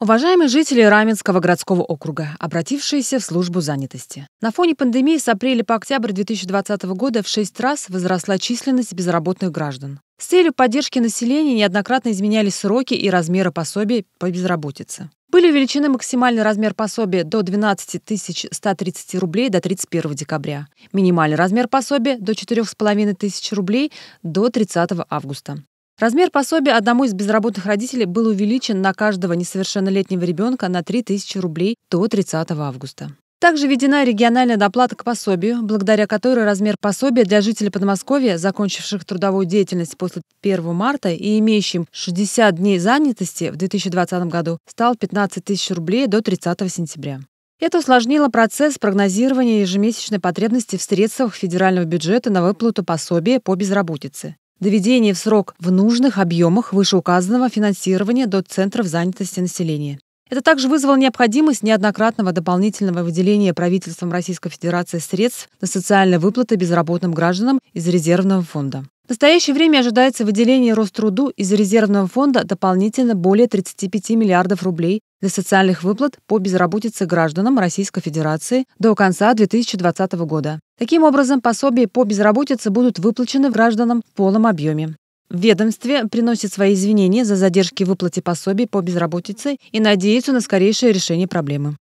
Уважаемые жители Раменского городского округа, обратившиеся в службу занятости. На фоне пандемии с апреля по октябрь 2020 года в шесть раз возросла численность безработных граждан. С целью поддержки населения неоднократно изменялись сроки и размеры пособий по безработице. Были увеличены максимальный размер пособия до 12 130 рублей до 31 декабря, минимальный размер пособия до 4,5 тысяч рублей до 30 августа. Размер пособия одному из безработных родителей был увеличен на каждого несовершеннолетнего ребенка на 3000 рублей до 30 августа. Также введена региональная доплата к пособию, благодаря которой размер пособия для жителей Подмосковья, закончивших трудовую деятельность после 1 марта и имеющим 60 дней занятости в 2020 году, стал 15 тысяч рублей до 30 сентября. Это усложнило процесс прогнозирования ежемесячной потребности в средствах федерального бюджета на выплату пособия по безработице доведение в срок в нужных объемах вышеуказанного финансирования до центров занятости населения. Это также вызвало необходимость неоднократного дополнительного выделения правительством Российской Федерации средств на социальные выплаты безработным гражданам из резервного фонда. В настоящее время ожидается выделение Роструду из резервного фонда дополнительно более 35 миллиардов рублей для социальных выплат по безработице гражданам Российской Федерации до конца 2020 года. Таким образом, пособия по безработице будут выплачены гражданам в полном объеме. В ведомстве приносит свои извинения за задержки выплаты пособий по безработице и надеется на скорейшее решение проблемы.